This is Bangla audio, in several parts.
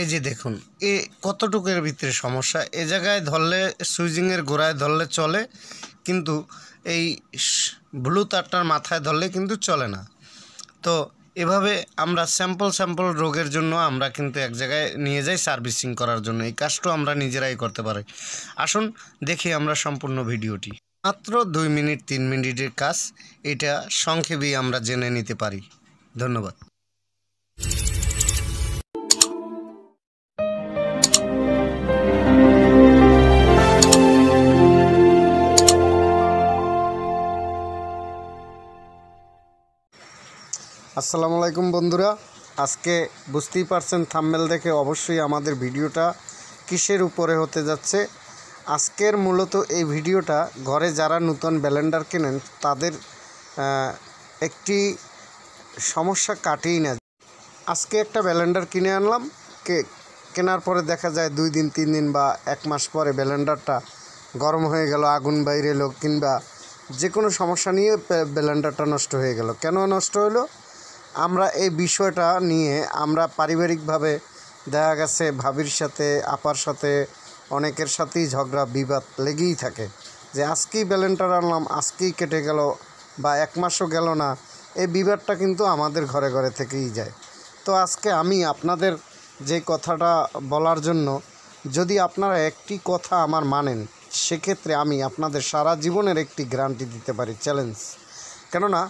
এই যে দেখুন এ কতটুকুর ভিতরে সমস্যা এ জায়গায় ধরলে সুইজিংয়ের গোড়ায় ধরলে চলে কিন্তু এই ব্লু তারটার মাথায় ধরলে কিন্তু চলে না তো এভাবে আমরা স্যাম্পল স্যাম্পল রোগের জন্য আমরা কিন্তু এক জায়গায় নিয়ে যাই সার্ভিসিং করার জন্য এই কাজটা আমরা নিজেরাই করতে পারি আসুন দেখি আমরা সম্পূর্ণ ভিডিওটি মাত্র দুই মিনিট তিন মিনিটের কাজ এটা সংক্ষেপেই আমরা জেনে নিতে পারি ধন্যবাদ আসসালামু আলাইকুম বন্ধুরা আজকে বুঝতেই পারছেন থাম্মেল দেখে অবশ্যই আমাদের ভিডিওটা কিসের উপরে হতে যাচ্ছে আজকের মূলত এই ভিডিওটা ঘরে যারা নূতন ব্যালেন্ডার কেনেন তাদের একটি সমস্যা কাটিয়ে না আজকে একটা ব্যালেন্ডার কিনে আনলাম কেনার পরে দেখা যায় দুই দিন তিন দিন বা এক মাস পরে ব্যালেন্ডারটা গরম হয়ে গেল আগুন বাইরে এলো কিংবা যে কোনো সমস্যা নিয়ে ব্যালেন্ডারটা নষ্ট হয়ে গেল কেন নষ্ট হলো আমরা এই বিষয়টা নিয়ে আমরা পারিবারিকভাবে দেখা গেছে ভাবির সাথে আপার সাথে অনেকের সাথেই ঝগড়া বিবাদ লেগেই থাকে যে আজকেই ব্যালেন্টার আনলাম আজকেই কেটে গেল বা এক মাসও গেল না এই বিবাদটা কিন্তু আমাদের ঘরে ঘরে থেকেই যায় তো আজকে আমি আপনাদের যে কথাটা বলার জন্য যদি আপনারা একটি কথা আমার মানেন সেক্ষেত্রে আমি আপনাদের সারা জীবনের একটি গ্যারান্টি দিতে পারি চ্যালেঞ্জ কেননা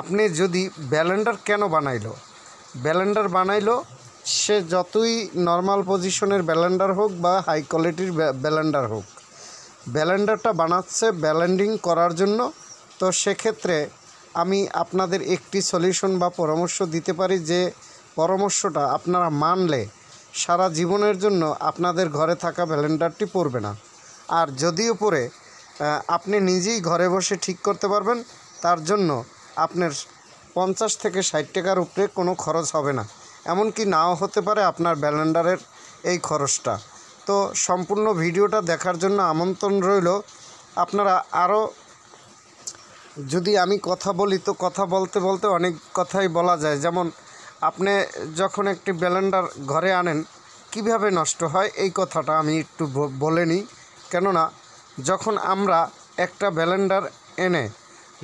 আপনি যদি ব্যালেন্ডার কেন বানাইল ব্যালেন্ডার বানাইল সে যতই নর্মাল পজিশনের ব্যালেন্ডার হোক বা হাই কোয়ালিটির ব্যালেন্ডার হোক ব্যালেন্ডারটা বানাচ্ছে ব্যালেন্ডিং করার জন্য তো সেক্ষেত্রে আমি আপনাদের একটি সলিউশন বা পরামর্শ দিতে পারি যে পরামর্শটা আপনারা মানলে সারা জীবনের জন্য আপনাদের ঘরে থাকা ব্যালেন্ডারটি পড়বে না আর যদিও পরে আপনি নিজেই ঘরে বসে ঠিক করতে পারবেন তার জন্য আপনার পঞ্চাশ থেকে ষাট টাকার উপরে কোনো খরচ হবে না এমনকি নাও হতে পারে আপনার ব্যালেন্ডারের এই খরচটা তো সম্পূর্ণ ভিডিওটা দেখার জন্য আমন্ত্রণ রইল আপনারা আরও যদি আমি কথা বলি তো কথা বলতে বলতে অনেক কথাই বলা যায় যেমন আপনি যখন একটি ব্যালেন্ডার ঘরে আনেন কিভাবে নষ্ট হয় এই কথাটা আমি একটু বলে নিই কেননা যখন আমরা একটা ব্যালেন্ডার এনে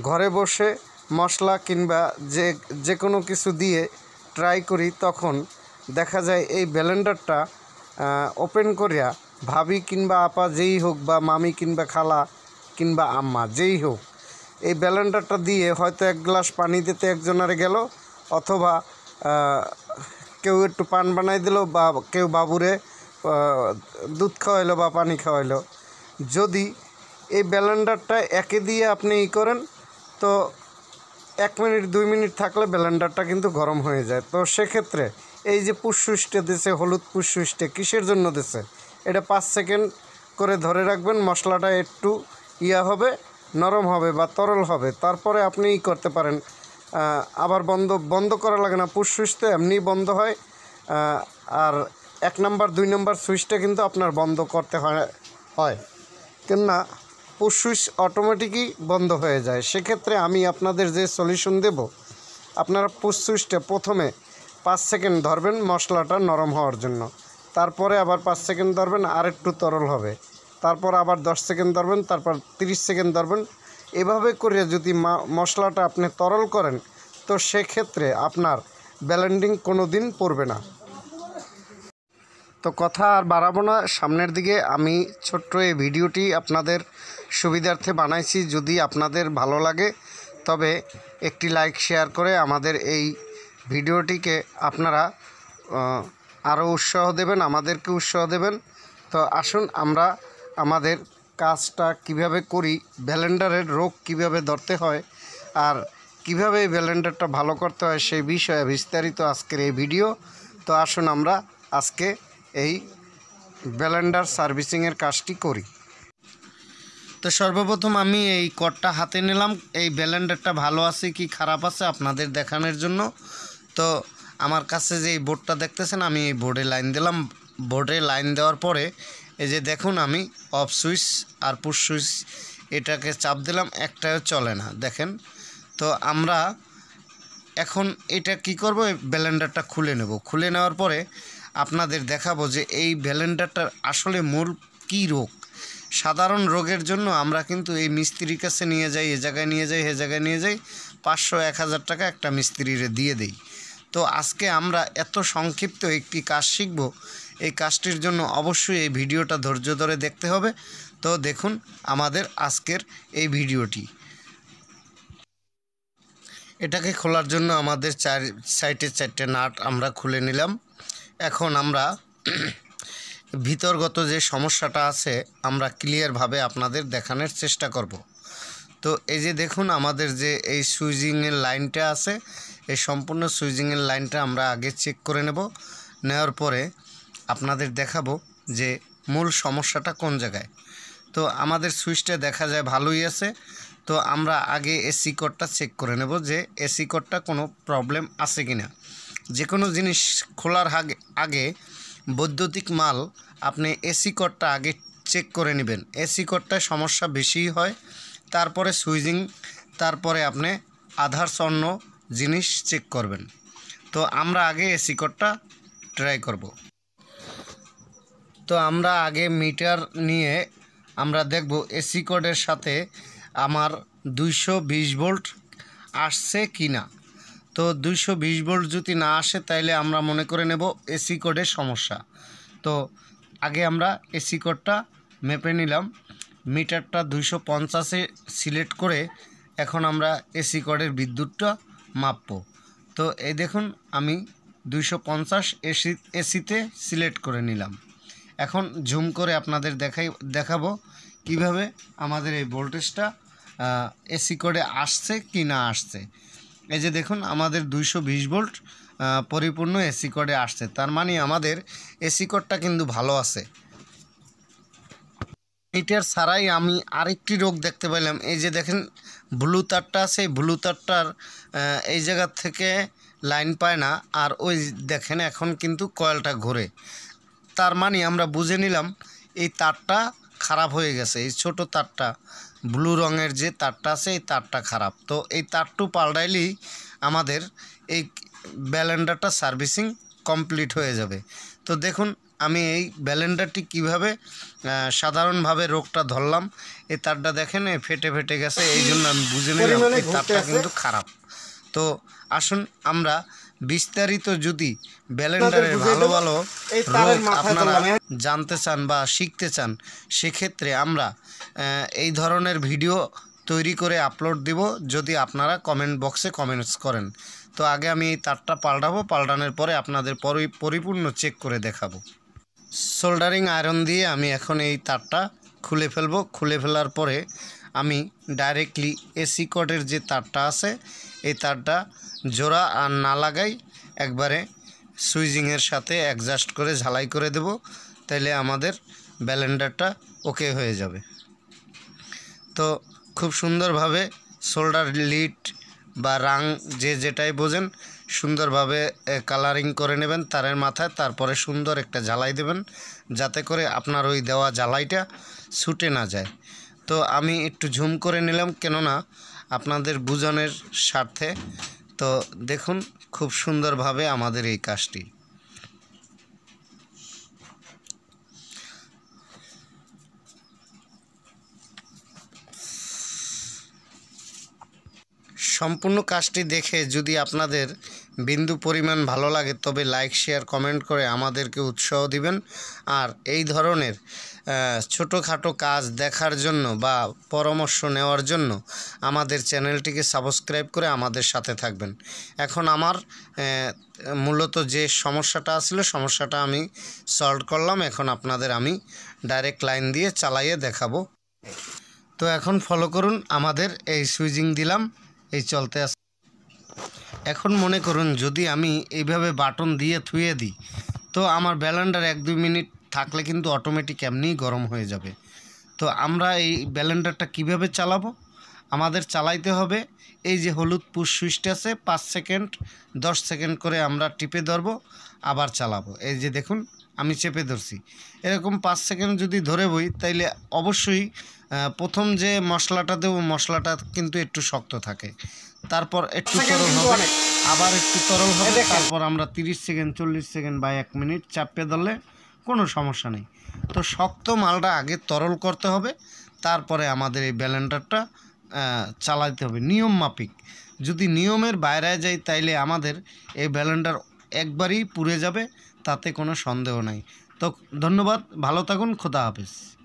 ঘরে বসে মশলা কিংবা যে যে কোনো কিছু দিয়ে ট্রাই করি তখন দেখা যায় এই ব্যালেন্ডারটা ওপেন করিয়া ভাবি কিংবা আপা যেই হোক বা মামি কিংবা খালা কিংবা আম্মা যেই হোক এই ব্যালেন্ডারটা দিয়ে হয়তো এক গ্লাস পানি দিতে একজনের গেল অথবা কেউ একটু পান বানাই দিল বা কেউ বাবুরে দুধ খাওয়াইলো বা পানি খাওয়াইলো যদি এই ব্যালেন্ডারটা একে দিয়ে আপনি ই করেন তো এক মিনিট দুই মিনিট থাকলে ব্লেন্ডারটা কিন্তু গরম হয়ে যায় তো সেক্ষেত্রে এই যে পুষ সুইচটা দিছে হলুদ পুষ কিসের জন্য দিছে এটা পাঁচ সেকেন্ড করে ধরে রাখবেন মশলাটা একটু ইয়া হবে নরম হবে বা তরল হবে তারপরে আপনি ই করতে পারেন আবার বন্ধ বন্ধ করা লাগে না পুষ সুইচতে এমনি বন্ধ হয় আর এক নম্বর দুই নম্বর সুইচটা কিন্তু আপনার বন্ধ করতে হয় হয় কেননা পুশ সুইচ অটোমেটিকই বন্ধ হয়ে যায় সেক্ষেত্রে আমি আপনাদের যে সলিউশন দেব আপনারা পুশ সুইচটা প্রথমে পাঁচ সেকেন্ড ধরবেন মশলাটা নরম হওয়ার জন্য তারপরে আবার পাঁচ সেকেন্ড ধরবেন আর একটু তরল হবে তারপর আবার দশ সেকেন্ড ধরবেন তারপর 30 সেকেন্ড ধরবেন এভাবে করে যদি মশলাটা আপনি তরল করেন তো সেক্ষেত্রে আপনার ব্যালেন্ডিং কোনো দিন পড়বে না তো কথা আর বাড়াবো না সামনের দিকে আমি ছোট্ট এই ভিডিওটি আপনাদের সুবিধার্থে বানাইছি যদি আপনাদের ভালো লাগে তবে একটি লাইক শেয়ার করে আমাদের এই ভিডিওটিকে আপনারা আরও উৎসাহ দেবেন আমাদেরকে উৎসাহ দেবেন তো আসুন আমরা আমাদের কাজটা কিভাবে করি ব্যালেন্ডারের রোগ কিভাবে ধরতে হয় আর কিভাবে এই ব্যালেন্ডারটা ভালো করতে হয় সেই বিষয়ে বিস্তারিত আজকের এই ভিডিও তো আসুন আমরা আজকে এই ব্যালেন্ডার সার্ভিসিংয়ের কাজটি করি তো সর্বপ্রথম আমি এই কটটা হাতে নিলাম এই ব্যালেন্ডারটা ভালো আছে কি খারাপ আছে আপনাদের দেখানোর জন্য তো আমার কাছে যে এই বোর্ডটা দেখতেছেন আমি এই বোর্ডে লাইন দিলাম বোর্ডে লাইন দেওয়ার পরে এই যে দেখুন আমি অফ সুইচ আর পুশ সুইচ এটাকে চাপ দিলাম একটাও চলে না দেখেন তো আমরা এখন এটা কি করব ব্যালেন্ডারটা খুলে নেব খুলে নেওয়ার পরে আপনাদের দেখাবো যে এই ব্যালেন্ডারটার আসলে মূল কী রোগ সাধারণ রোগের জন্য আমরা কিন্তু এই মিস্ত্রির কাছে নিয়ে যাই এ জায়গায় নিয়ে যাই এ জায়গায় নিয়ে যাই পাঁচশো এক হাজার টাকা একটা মিস্ত্রিরে দিয়ে দেই তো আজকে আমরা এত সংক্ষিপ্ত একটি কাজ শিখব এই কাজটির জন্য অবশ্যই এই ভিডিওটা ধৈর্য ধরে দেখতে হবে তো দেখুন আমাদের আজকের এই ভিডিওটি এটাকে খোলার জন্য আমাদের চার সাইটে চারটে নাট আমরা খুলে নিলাম এখন আমরা ভিতরগত যে সমস্যাটা আছে আমরা ক্লিয়ারভাবে আপনাদের দেখানোর চেষ্টা করব। তো এই যে দেখুন আমাদের যে এই সুইজিংয়ের লাইনটা আছে এই সম্পূর্ণ সুইজিংয়ের লাইনটা আমরা আগে চেক করে নেব নেওয়ার পরে আপনাদের দেখাবো যে মূল সমস্যাটা কোন জায়গায় তো আমাদের সুইচটা দেখা যায় ভালোই আছে তো আমরা আগে এসি কোডটা চেক করে নেব যে এসি কোডটা কোনো প্রবলেম আছে কি না যে কোনো জিনিস খোলার আগে আগে বৈদ্যুতিক মাল আপনি এসি কোডটা আগে চেক করে নেবেন এসি কোডটায় সমস্যা বেশি হয় তারপরে সুইজিং তারপরে আপনি আধার অন্য জিনিস চেক করবেন তো আমরা আগে এসি কোডটা ট্রাই করব তো আমরা আগে মিটার নিয়ে আমরা দেখব এসি কোডের সাথে আমার দুইশো ভোল্ট আসছে কি না তো দুইশো বিশ ভোল্ট যদি না আসে তাইলে আমরা মনে করে নেব এসি কোডের সমস্যা তো আগে আমরা এসি কোডটা মেপে নিলাম মিটারটা দুইশো পঞ্চাশে সিলেক্ট করে এখন আমরা এসি কোডের বিদ্যুৎটা মাপব তো এই দেখুন আমি দুইশো পঞ্চাশ এসি এসিতে সিলেক্ট করে নিলাম এখন জুম করে আপনাদের দেখাই দেখাবো কিভাবে আমাদের এই ভোল্টেজটা এসি কোডে আসছে কি না আসছে এই যে দেখুন আমাদের দুইশো বিশ ভোল্ট পরিপূর্ণ এসি কোডে আসছে তার মানে আমাদের এসি কোডটা কিন্তু ভালো আছে এটার ছাড়াই আমি আরেকটি রোগ দেখতে পেলাম এই যে দেখেন ব্লু তারটা আছে ব্লু তারটার এই জায়গার থেকে লাইন পায় না আর ওই দেখেন এখন কিন্তু কয়েলটা ঘোরে তার মানে আমরা বুঝে নিলাম এই তারটা খারাপ হয়ে গেছে এই ছোট তারটা ব্লু রঙের যে তারটা আছে এই তারটা খারাপ তো এই তারটু পাল্টাইলেই আমাদের এই ব্যালেন্ডারটা সার্ভিসিং কমপ্লিট হয়ে যাবে তো দেখুন আমি এই ব্যালেন্ডারটি কিভাবে সাধারণভাবে রোগটা ধরলাম এই তারটা দেখেন ফেটে ফেটে গেছে এই জন্য আমি বুঝে নিলাম এই তারটা কিন্তু খারাপ তো আসুন আমরা বিস্তারিত যদি ব্যালেন্ডারের ভালো ভালো আপনারা জানতে চান বা শিখতে চান সেক্ষেত্রে আমরা এই ধরনের ভিডিও তৈরি করে আপলোড দিব যদি আপনারা কমেন্ট বক্সে কমেন্টস করেন তো আগে আমি এই তারটা পাল্টাবো পাল্টানোর পরে আপনাদের পরিপূর্ণ চেক করে দেখাবো সোল্ডারিং আয়রন দিয়ে আমি এখন এই তারটা খুলে ফেলবো খুলে ফেলার পরে আমি ডাইরেক্টলি এসি কটের যে তারটা আছে এই তারটা জোড়া আর না লাগাই একবারে সুইজিংয়ের সাথে অ্যাডজাস্ট করে ঝালাই করে দেব তাইলে আমাদের ব্যালেন্ডারটা ওকে হয়ে যাবে তো খুব সুন্দরভাবে শোল্ডার লিড বা রাং যে যেটাই বোঝেন সুন্দরভাবে কালারিং করে নেবেন তারের মাথায় তারপরে সুন্দর একটা ঝালাই দেবেন যাতে করে আপনার ওই দেওয়া জ্বালাইটা ছুটে না যায় তো আমি একটু ঝুম করে নিলাম কেননা আপনাদের বুজনের স্বার্থে তো দেখুন খুব সুন্দরভাবে আমাদের এই কাজটি সম্পূর্ণ কাজটি দেখে যদি আপনাদের বিন্দু পরিমাণ ভালো লাগে তবে লাইক শেয়ার কমেন্ট করে আমাদেরকে উৎসাহ দিবেন আর এই ধরনের ছোটোখাটো কাজ দেখার জন্য বা পরামর্শ নেওয়ার জন্য আমাদের চ্যানেলটিকে সাবস্ক্রাইব করে আমাদের সাথে থাকবেন এখন আমার মূলত যে সমস্যাটা আসলে সমস্যাটা আমি সলভ করলাম এখন আপনাদের আমি ডাইরেক্ট লাইন দিয়ে চালাইয়ে দেখাবো তো এখন ফলো করুন আমাদের এই সুইজিং দিলাম এই চলতে আস এখন মনে করুন যদি আমি এইভাবে বাটন দিয়ে থুয়ে দিই তো আমার ব্যালেন্ডার এক দুই মিনিট থাকলে কিন্তু অটোমেটিক এমনিই গরম হয়ে যাবে তো আমরা এই ব্যালেন্ডারটা কিভাবে চালাবো আমাদের চালাইতে হবে এই যে হলুদ পুশ সুইচটা আছে পাঁচ সেকেন্ড দশ সেকেন্ড করে আমরা টিপে ধরবো আবার চালাবো এই যে দেখুন আমি চেপে ধরছি এরকম পাঁচ সেকেন্ড যদি ধরে বই তাইলে অবশ্যই প্রথম যে মশলাটা দেবো মশলাটা কিন্তু একটু শক্ত থাকে তারপর আচ্ছা, একটু তরল হবে আবার একটু তরল হবে তারপর আমরা তিরিশ সেকেন্ড চল্লিশ সেকেন্ড বা এক মিনিট চাপিয়ে ধরলে কোনো সমস্যা নেই তো শক্ত মালটা আগে তরল করতে হবে তারপরে আমাদের এই ব্যালেন্ডারটা চালাতে হবে নিয়ম মাফিক যদি নিয়মের বাইরে যাই তাইলে আমাদের এই ব্যালেন্ডার একবারই পুড়ে যাবে তাতে কোনো সন্দেহ নাই তো ধন্যবাদ ভালো থাকুন খোদা হাফেজ